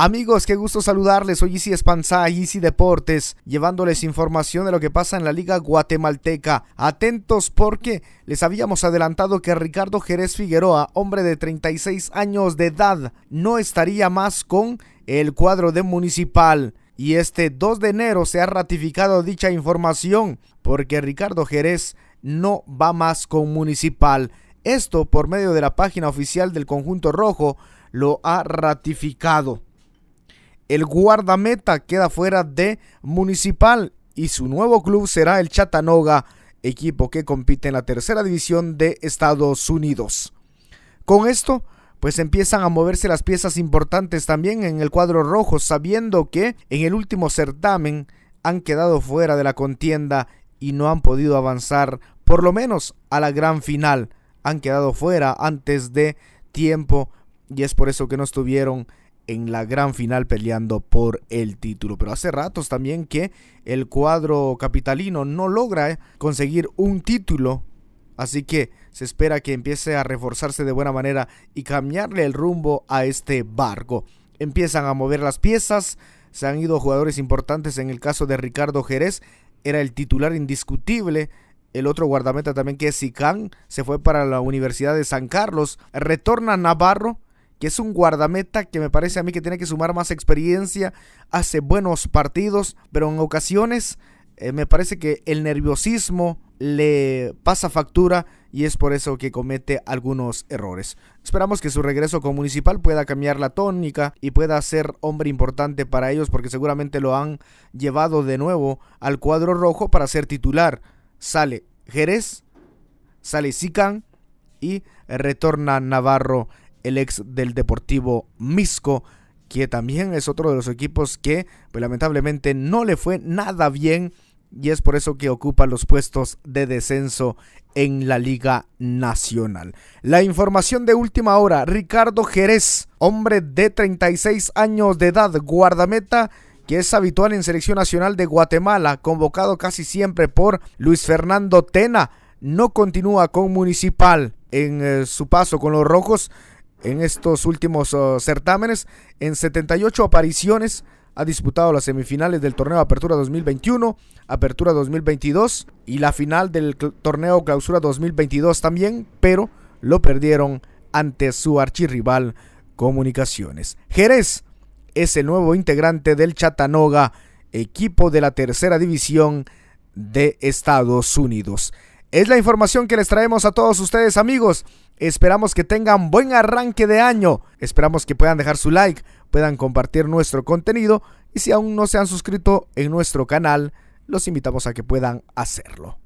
Amigos, qué gusto saludarles. Soy Easy Espanza, Easy Deportes, llevándoles información de lo que pasa en la Liga Guatemalteca. Atentos porque les habíamos adelantado que Ricardo Jerez Figueroa, hombre de 36 años de edad, no estaría más con el cuadro de Municipal. Y este 2 de enero se ha ratificado dicha información porque Ricardo Jerez no va más con Municipal. Esto por medio de la página oficial del conjunto rojo lo ha ratificado el guardameta queda fuera de Municipal y su nuevo club será el Chattanooga, equipo que compite en la tercera división de Estados Unidos. Con esto, pues empiezan a moverse las piezas importantes también en el cuadro rojo, sabiendo que en el último certamen han quedado fuera de la contienda y no han podido avanzar, por lo menos a la gran final. Han quedado fuera antes de tiempo y es por eso que no estuvieron en la gran final peleando por el título. Pero hace ratos también que el cuadro capitalino no logra eh, conseguir un título. Así que se espera que empiece a reforzarse de buena manera y cambiarle el rumbo a este barco. Empiezan a mover las piezas, se han ido jugadores importantes. En el caso de Ricardo Jerez, era el titular indiscutible. El otro guardameta también que es Sicán, se fue para la Universidad de San Carlos. Retorna Navarro, que es un guardameta que me parece a mí que tiene que sumar más experiencia, hace buenos partidos, pero en ocasiones eh, me parece que el nerviosismo le pasa factura y es por eso que comete algunos errores. Esperamos que su regreso con Municipal pueda cambiar la tónica y pueda ser hombre importante para ellos porque seguramente lo han llevado de nuevo al cuadro rojo para ser titular. Sale Jerez, sale Sican y retorna Navarro el ex del Deportivo Misco, que también es otro de los equipos que pues, lamentablemente no le fue nada bien y es por eso que ocupa los puestos de descenso en la Liga Nacional. La información de última hora, Ricardo Jerez, hombre de 36 años de edad, guardameta, que es habitual en Selección Nacional de Guatemala, convocado casi siempre por Luis Fernando Tena, no continúa con Municipal en eh, su paso con los Rojos. En estos últimos oh, certámenes, en 78 apariciones, ha disputado las semifinales del torneo Apertura 2021, Apertura 2022 y la final del torneo Clausura 2022 también, pero lo perdieron ante su archirrival Comunicaciones. Jerez es el nuevo integrante del Chattanooga, equipo de la tercera división de Estados Unidos. Es la información que les traemos a todos ustedes amigos. Esperamos que tengan buen arranque de año. Esperamos que puedan dejar su like, puedan compartir nuestro contenido y si aún no se han suscrito en nuestro canal, los invitamos a que puedan hacerlo.